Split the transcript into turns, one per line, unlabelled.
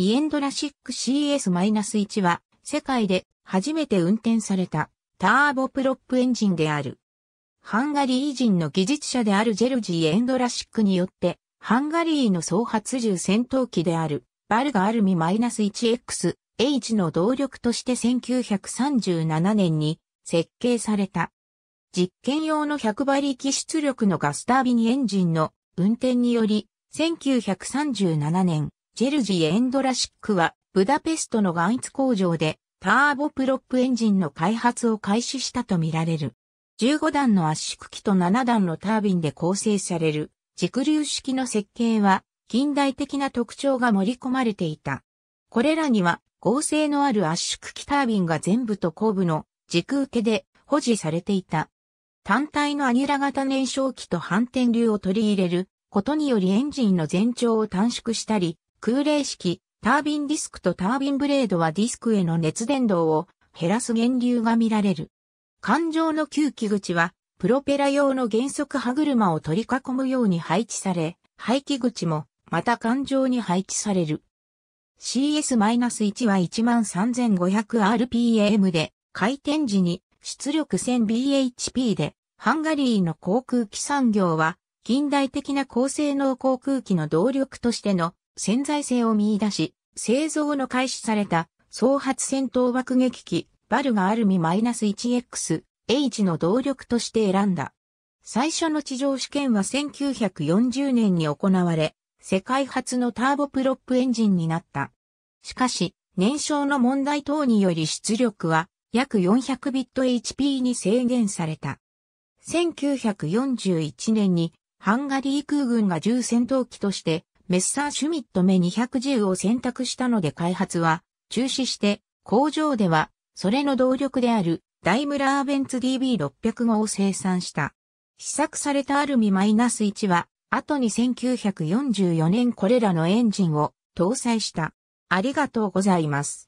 イエンドラシック CS-1 は世界で初めて運転されたターボプロップエンジンである。ハンガリー人の技術者であるジェルジー・エンドラシックによってハンガリーの総発重戦闘機であるバルガアルミ -1X-H の動力として1937年に設計された。実験用の100馬力出力のガスタービンエンジンの運転により1937年ジェルジー・エンドラシックは、ブダペストのガンイツ工場で、ターボプロップエンジンの開発を開始したとみられる。15段の圧縮機と7段のタービンで構成される、軸流式の設計は、近代的な特徴が盛り込まれていた。これらには、合成のある圧縮機タービンが全部と後部の軸受けで保持されていた。単体のアュラ型燃焼機と反転流を取り入れることによりエンジンの全長を短縮したり、空冷式、タービンディスクとタービンブレードはディスクへの熱伝導を減らす源流が見られる。環状の吸気口は、プロペラ用の減速歯車を取り囲むように配置され、排気口も、また環状に配置される。CS-1 は 13,500rpm で、回転時に出力 1000bhp で、ハンガリーの航空機産業は、近代的な高性能航空機の動力としての潜在性を見出し、製造の開始された、総発戦闘爆撃機、バルガアルミ -1X、H の動力として選んだ。最初の地上試験は1940年に行われ、世界初のターボプロップエンジンになった。しかし、燃焼の問題等により出力は約400ビット HP に制限された。1941年にハンガリー空軍が重戦闘機としてメッサーシュミット目210を選択したので開発は中止して工場ではそれの動力であるダイムラーベンツ d b 6 0 5を生産した。試作されたアルミ -1 は後に1944年これらのエンジンを搭載した。ありがとうございます。